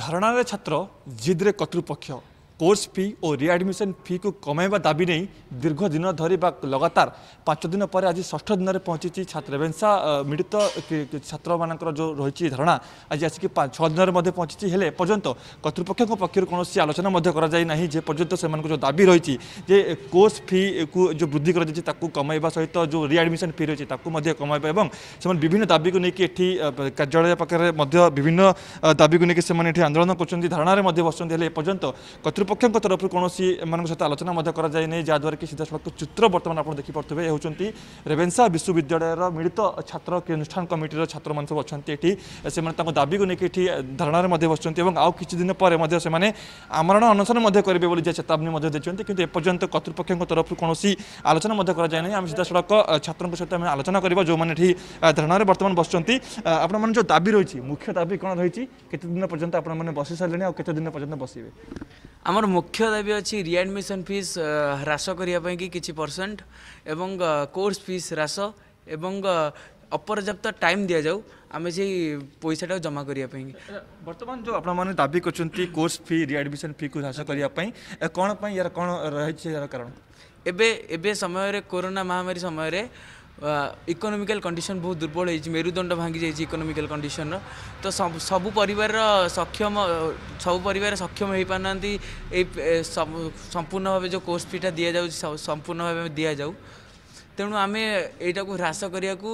ଧାରଣାରେ ଛାତ୍ର ଜିଦ୍ରେ କର୍ତ୍ତୃପକ୍ଷ কোর্স ফি ও রিআডমিশন ফি কু কমাইবা দাবি নেই দীর্ঘদিন ধরে বা লগাতার পাঁচ দিন পরে আজ ষষ্ঠ দিনের পৌঁছিছি ছাত্রবেঞ্চা মিলিত ছাত্র মানুষ যে রয়েছে ধারণা আজ আসিকি ছ দিনের মধ্যে পৌঁছিছি হলে পর্যন্ত কর্তৃপক্ষ পক্ষ কোণী আলোচনা করা করাযাই না যে পর্যন্ত সে দাবি রয়েছে যে কোর্স ফি কু যে বৃদ্ধি করা যাচ্ছে তাকে কমাইবা সহ যে রিআডমিশন ফি রয়েছে তাকে কমাইবা এবং সে বিভিন্ন দাবিকে নিয়ে এটি কার্যালয় পাখে বিভিন্ন দাবিকে নিয়ে সে এটি আন্দোলন করছেন ধারণার মধ্যে বসছেন হলে এপর্যন্ত কর্তৃপক্ষ କର୍ତ୍ତୃପକ୍ଷଙ୍କ ତରଫରୁ କୌଣସି ଏମାନଙ୍କ ସହିତ ଆଲୋଚନା ମଧ୍ୟ କରାଯାଇନି ଯାହାଦ୍ୱାରା କି ସିଧାସଳଖ ଚିତ୍ର ବର୍ତ୍ତମାନ ଆପଣ ଦେଖିପାରୁଥିବେ ଏ ହେଉଛନ୍ତି ରେଭେନ୍ସା ବିଶ୍ୱବିଦ୍ୟାଳୟର ମିଳିତ ଛାତ୍ର ଅନୁଷ୍ଠାନ କମିଟିର ଛାତ୍ରମାନେ ସବୁ ଅଛନ୍ତି ଏଠି ସେମାନେ ତାଙ୍କ ଦାବିକୁ ନେଇକି ଏଠି ଧାରଣାରେ ମଧ୍ୟ ବସିଛନ୍ତି ଏବଂ ଆଉ କିଛି ଦିନ ପରେ ମଧ୍ୟ ସେମାନେ ଆମରଣ ଅନଶନ ମଧ୍ୟ କରିବେ ବୋଲି ଯେ ଚେତାବନୀ ମଧ୍ୟ ଦେଇଛନ୍ତି କିନ୍ତୁ ଏପର୍ଯ୍ୟନ୍ତ କର୍ତ୍ତୃପକ୍ଷଙ୍କ ତରଫରୁ କୌଣସି ଆଲୋଚନା ମଧ୍ୟ କରାଯାଇ ନାହିଁ ଆମେ ସିଧାସଳଖ ଛାତ୍ରଙ୍କ ସହିତ ଆମେ ଆଲୋଚନା କରିବା ଯେଉଁମାନେ ଏଠି ଧାରଣାରେ ବର୍ତ୍ତମାନ ବସିଛନ୍ତି ଆପଣମାନେ ଯେଉଁ ଦାବି ରହିଛି ମୁଖ୍ୟ ଦାବି କ'ଣ ରହିଛି କେତେ ଦିନ ପର୍ଯ୍ୟନ୍ତ ଆପଣମାନେ ବସି ସାରିଲେଣି ଆଉ କେତେ ଦିନ ପର୍ଯ୍ୟନ୍ତ ବସିବେ ଆମର ମୁଖ୍ୟ ଦାବି ଅଛି ରିଆଡ଼ମିସନ୍ ଫିସ୍ ହ୍ରାସ କରିବା ପାଇଁକି କିଛି ପରସେଣ୍ଟ ଏବଂ କୋର୍ସ ଫିସ୍ ହ୍ରାସ ଏବଂ ଅପର୍ଯ୍ୟାପ୍ତ ଟାଇମ୍ ଦିଆଯାଉ ଆମେ ସେଇ ପଇସାଟାକୁ ଜମା କରିବା ପାଇଁ ବର୍ତ୍ତମାନ ଯେଉଁ ଆପଣମାନେ ଦାବି କରୁଛନ୍ତି କୋର୍ସ ଫି ରିଆଡ଼ମିସନ୍ ଫିକୁ ହ୍ରାସ କରିବା ପାଇଁ କ'ଣ ପାଇଁ ଏହାର କ'ଣ ରହିଛି ଏହାର କାରଣ ଏବେ ଏବେ ସମୟରେ କୋରୋନା ମହାମାରୀ ସମୟରେ ଇକୋନୋମିକାଲ କଣ୍ଡିସନ ବହୁତ ଦୁର୍ବଳ ହେଇଛି ମେରୁଦଣ୍ଡ ଭାଙ୍ଗି ଯାଇଛି ଇକୋନୋମିକାଲ କଣ୍ଡିସନର ତ ସବୁ ପରିବାରର ସକ୍ଷମ ସବୁ ପରିବାର ସକ୍ଷମ ହେଇପାରୁନାହାନ୍ତି ଏଇ ସମ୍ପୂର୍ଣ୍ଣ ଭାବେ ଯେଉଁ କୋର୍ସ ଫିଟା ଦିଆଯାଉଛି ସମ୍ପୂର୍ଣ୍ଣ ଭାବେ ଦିଆଯାଉ ତେଣୁ ଆମେ ଏଇଟାକୁ ହ୍ରାସ କରିବାକୁ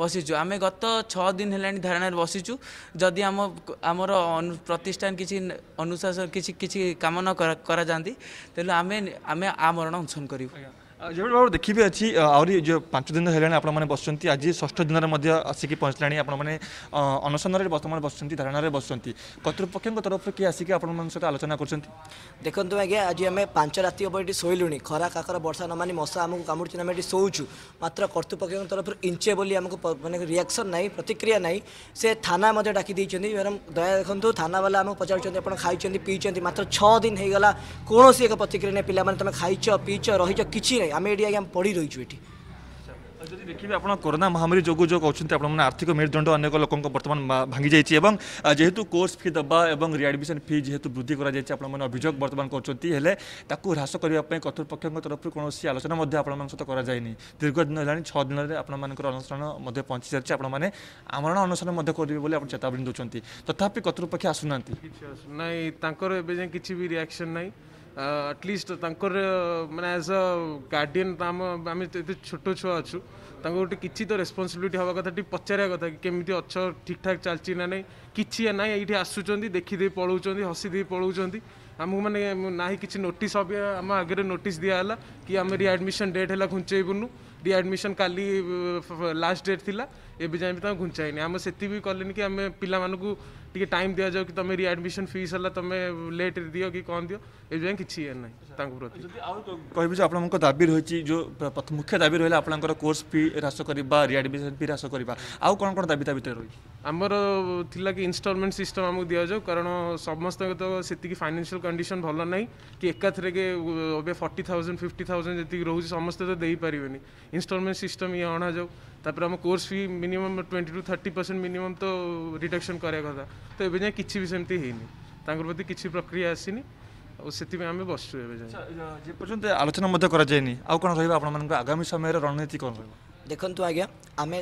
ବସିଛୁ ଆମେ ଗତ ଛଅ ଦିନ ହେଲାଣି ଧାରଣାରେ ବସିଛୁ ଯଦି ଆମ ଆମର ପ୍ରତିଷ୍ଠାନ କିଛି ଅନୁଶାସନ କିଛି କିଛି କାମ ନ କରାଯାଆନ୍ତି ତେଣୁ ଆମେ ଆମେ ଆମରଣ ଅନୁସରଣ କରିବୁ ଯେଭଳି ବାବୁ ଦେଖିବେ ଅଛି ଆହୁରି ଯେଉଁ ପାଞ୍ଚ ଦିନ ହେଲାଣି ଆପଣମାନେ ବସୁଛନ୍ତି ଆଜି ଷଷ୍ଠ ଦିନରେ ମଧ୍ୟ ଆସିକି ପହଞ୍ଚିଲାଣି ଆପଣମାନେ ଅନଶନରେ ବର୍ତ୍ତମାନ ବସୁଛନ୍ତି ଧାରଣାରେ ବସୁଛନ୍ତି କର୍ତ୍ତୃପକ୍ଷଙ୍କ ତରଫରୁ କିଏ ଆସିକି ଆପଣମାନଙ୍କ ସହିତ ଆଲୋଚନା କରୁଛନ୍ତି ଦେଖନ୍ତୁ ଆଜ୍ଞା ଆଜି ଆମେ ପାଞ୍ଚ ରାତି ହେବ ଏଠି ଶୋଇଲୁଣି ଖରା କାକର ବର୍ଷା ନ ମାନି ମଶା ଆମକୁ କାମୁଡ଼ୁଛି ଆମେ ଏଠି ଶୋଉଛୁ ମାତ୍ର କର୍ତ୍ତୃପକ୍ଷଙ୍କ ତରଫରୁ ଇଞ୍ଚେ ବୋଲି ଆମକୁ ମାନେ ରିଆକ୍ସନ୍ ନାହିଁ ପ୍ରତିକ୍ରିୟା ନାହିଁ ସେ ଥାନା ମଧ୍ୟ ଡାକି ଦେଇଛନ୍ତି ମ୍ୟାଡ଼ାମ୍ ଦୟା ଦେଖନ୍ତୁ ଥାନାବାଲା ଆମକୁ ପଚାରୁଛନ୍ତି ଆପଣ ଖାଇଛନ୍ତି ପିଇଛନ୍ତି ମାତ୍ର ଛଅ ଦିନ ହେଇଗଲା କୌଣସି ଏକ ପ୍ରତିକ୍ରିୟା ନାହିଁ ପିଲାମାନେ ତୁମେ ଖାଇଛ ପିଇଛ ରହିଛ କିଛି ନାହିଁ ନାହିଁ ଆମେ ଏଠି ଆଜ୍ଞା ପଡ଼ି ରହିଛୁ ଏଠି ଯଦି ଦେଖିବେ ଆପଣ କରୋନା ମହାମାରୀ ଯୋଗୁଁ ଯେଉଁ କହୁଛନ୍ତି ଆପଣମାନେ ଆର୍ଥିକ ମେରୁଦଣ୍ଡ ଅନେକ ଲୋକଙ୍କ ବର୍ତ୍ତମାନ ଭାଙ୍ଗିଯାଇଛି ଏବଂ ଯେହେତୁ କୋର୍ସ ଫି ଦେବା ଏବଂ ରିଆଡ଼ମିସନ୍ ଫି ଯେହେତୁ ବୃଦ୍ଧି କରାଯାଇଛି ଆପଣମାନେ ଅଭିଯୋଗ ବର୍ତ୍ତମାନ କରୁଛନ୍ତି ହେଲେ ତାକୁ ହ୍ରାସ କରିବା ପାଇଁ କର୍ତ୍ତୃପକ୍ଷଙ୍କ ତରଫରୁ କୌଣସି ଆଲୋଚନା ମଧ୍ୟ ଆପଣମାନଙ୍କ ସହିତ କରାଯାଇନି ଦୀର୍ଘ ଦିନ ହେଲାଣି ଛଅ ଦିନରେ ଆପଣମାନଙ୍କର ଅନୁଷ୍ଠାନ ମଧ୍ୟ ପହଞ୍ଚି ସାରିଛି ଆପଣମାନେ ଆମରଣ ଅନୁଷ୍ଠାନ ମଧ୍ୟ କରିବେ ବୋଲି ଆପଣ ଚେତାବନୀ ଦେଉଛନ୍ତି ତଥାପି କର୍ତ୍ତୃପକ୍ଷ ଆସୁନାହାନ୍ତି ନାହିଁ ତାଙ୍କର ଏବେ ଯାଏଁ କିଛି ବି ରିଆକ୍ସନ୍ ନାହିଁ ଆଟଲିଷ୍ଟ ତାଙ୍କର ମାନେ ଆଜ୍ ଅ ଗାର୍ଡ଼ିଆନ୍ ଆମ ଆମେ ଏତେ ଛୋଟ ଛୁଆ ଅଛୁ ତାଙ୍କୁ ଗୋଟେ କିଛି ତ ରେସ୍ପନ୍ସିବିଲିଟି ହେବା କଥା ଟିକେ ପଚାରିବା କଥା କି କେମିତି ଅଛ ଠିକ୍ଠାକ୍ ଚାଲିଛି ନା ନାହିଁ କିଛି ନାହିଁ ଏଇଠି ଆସୁଛନ୍ତି ଦେଖିଦେଇ ପଳାଉଛନ୍ତି ହସିଦେଇ ପଳାଉଛନ୍ତି ଆମକୁ ମାନେ ନାହିଁ କିଛି ନୋଟିସ୍ ହେବ ଆମ ଆଗରେ ନୋଟିସ୍ ଦିଆହେଲା କି ଆମେ ରିଆଡ଼ମିସନ୍ ଡେଟ୍ ହେଲା ଘୁଞ୍ଚେଇବୁନୁ ଡି ଆଡ଼ମିସନ୍ କାଲି ଲାଷ୍ଟ ଡେଟ୍ ଥିଲା ଏବେ ଯାଏଁ ବି ତାଙ୍କୁ ଘୁଞ୍ଚାଇନି ଆମେ ସେତିକି ବି କଲେନି କି ଆମେ ପିଲାମାନଙ୍କୁ ଟିକେ ଟାଇମ୍ ଦିଆଯାଉ କି ତୁମେ ରିଆଡ଼ମିସନ୍ ଫିସ୍ ହେଲା ତୁମେ ଲେଟ୍ରେ ଦିଅ କି କ'ଣ ଦିଅ ଏବେ ଯାଏଁ କିଛି ଇଏ ନାହିଁ ତାଙ୍କ ପ୍ରତି କହିବି ଯେ ଆପଣଙ୍କ ଦାବି ରହିଛି ଯେଉଁ ମୁଖ୍ୟ ଦାବି ରହିଲା ଆପଣଙ୍କର କୋର୍ସ ଫି ହ୍ରାସ କରିବା ରିଆଡ଼ମିସନ୍ ଫି ହ୍ରାସ କରିବା ଆଉ କ'ଣ କ'ଣ ଦାବି ତା ଭିତରେ ରହିଛି ଆମର ଥିଲା କି ଇନଷ୍ଟଲମେଣ୍ଟ ସିଷ୍ଟମ୍ ଆମକୁ ଦିଆଯାଉ କାରଣ ସମସ୍ତଙ୍କ ତ ସେତିକି ଫାଇନାନ୍ସିଆଲ କଣ୍ଡିସନ୍ ଭଲ ନାହିଁ କି ଏକାଥରକେ ଏବେ ଫର୍ଟି ଥାଉଜେଣ୍ଡ ଫିଫ୍ଟି ଥାଉଜେଣ୍ଡ ଯେତିକି ରହୁଛି ସମସ୍ତେ ତ ଦେଇପାରିବେନି ଇନଷ୍ଟଲମେଣ୍ଟ ସିଷ୍ଟମ୍ ଇଏ ଅଣାଯାଉ ତାପରେ ଆମ course fee minimum twenty to thirty percent minimum ତ ରିଡକ୍ସନ୍ କରିବା କଥା ତ ଏବେ ଯାଏଁ କିଛି ବି ସେମିତି ହେଇନି ତାଙ୍କର ପ୍ରତି କିଛି ପ୍ରକ୍ରିୟା ଆସିନି ଆଉ ସେଥିପାଇଁ ଆମେ ବସିଛୁ ଏବେ ଯାଏଁ ଯେପର୍ଯ୍ୟନ୍ତ ଆଲୋଚନା ମଧ୍ୟ କରାଯାଇନି ଆଉ କ'ଣ ରହିବ ଆପଣମାନଙ୍କ ଆଗାମୀ ସମୟରେ ରଣନୀତି କ'ଣ ରହିବ ଦେଖନ୍ତୁ ଆଜ୍ଞା ଆମେ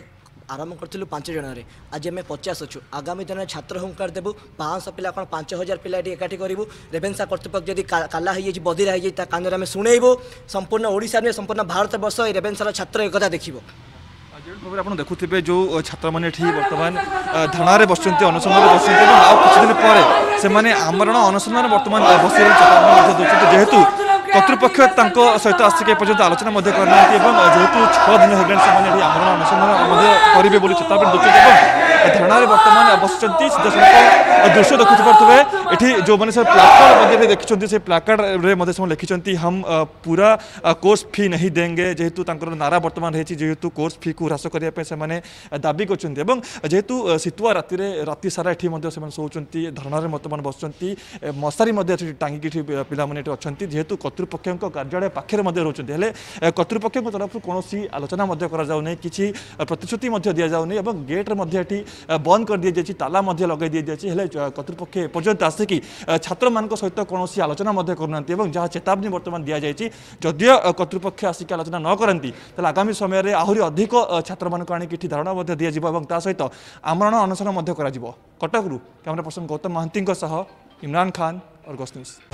ଆରମ୍ଭ କରିଥିଲୁ ପାଞ୍ଚ ଜଣରେ ଆଜି ଆମେ ପଚାଶ ଅଛୁ ଆଗାମୀ ଦିନରେ ଛାତ୍ର ହୁଙ୍କାର ଦେବୁ ପାଞ୍ଚଶହ ପିଲା କ'ଣ ପାଞ୍ଚ ହଜାର ପିଲା ଏଠି ଏକାଠି କରିବୁ ରେଭେନ୍ସା କର୍ତ୍ତୃପକ୍ଷ ଯଦି କାଲା ହେଇଯାଇଛି ବଧିରା ହେଇଯାଇଛି ତା କାନରେ ଆମେ ଶୁଣେଇବୁ ସମ୍ପୂର୍ଣ୍ଣ ଓଡ଼ିଶା ନୁହେଁ ସମ୍ପୂର୍ଣ୍ଣ ଭାରତବର୍ଷ ଏ ରେଭେନ୍ସାର ଛାତ୍ର ଏକଥା ଦେଖିବ ଯେଉଁ ଭାବରେ ଆପଣ ଦେଖୁଥିବେ ଯେଉଁ ଛାତ୍ରମାନେ ଏଠି ବର୍ତ୍ତମାନ ଧାରଣାରେ ବସୁଛନ୍ତି ଅନଶନରେ ବସୁଛନ୍ତି ଏବଂ ଆଉ କିଛି ଦିନ ପରେ ସେମାନେ ଆମରଣ ଅନଶନରେ ବର୍ତ୍ତମାନ ବସେଇ ଦେଉଛନ୍ତି ଯେହେତୁ কর্তৃপক্ষ তাঙ্ক সহিত আসিকি এপর্যন্ত আলোচনা মধ্যে করে না এবং যেহেতু ছ দিন হলেন সেমানে এটি আন্দোলন অনশন করবে বলে চেতাবেন দিচ্ছেন এবং ধারণার বর্তমান বসিচ্ছেন সিধাসলখ দৃশ্য দেখুপারে এটি যে সে প্লাকার্ড মধ্যে দেখিছেন সেই প্লাকার্ডে মধ্যে সে লিখিছেন হাম পুরা কোর্স ফি নাহি দেঙ্গে যেহেতু তাঁর নারা বর্তমান রয়েছে যেহেতু কোর্স ফি কু হ্রাস করা সে দাবি করছেন এবং যেহেতু শীতুয়া রাতে রাতে সারা এটি মধ্যে সে শোচান ধারণার বর্তমান বসছেন মশারি মধ্যে এটি টাঙ্গিকি এটি পিলামানে এটি অনেক যেহেতু কর্তৃপক্ষଙ୍କ কার্যালয় পাখে রয়েছেন হলে কর্তৃপক্ষଙ୍କ তরফ কোণী আলোচনা করা যাওনি কিছু প্রতিশ্রুতি দিয়া যাওনি এবং গেট্রে এটি বন্ধ করে দিয়েছে তালা মধ্যে লগাই দিয়েছে হলে কর্তৃপক্ষ এপর্যন্ত আসিকি ছাত্রমানক সহিত কোণী আলোচনা মধ্যে করুনাহান্তি এবং যা চেতাবনী বর্তমান দিয়া যাইছি যদিও কর্তৃপক্ষ আসিকি আলোচনা ন করতে তাহলে আগামী সময়ের আহরি অধিক ছাত্রমানক আনিকি এটি ধারণা মধ্যে দিয়া যাব এবং তা সহিত আমরণ অনশন মধ্যে করা কটকরু ক্যামেরা পর্সন গৌতম মহান্তি সহ ইমরান খান অর্গস নিউজ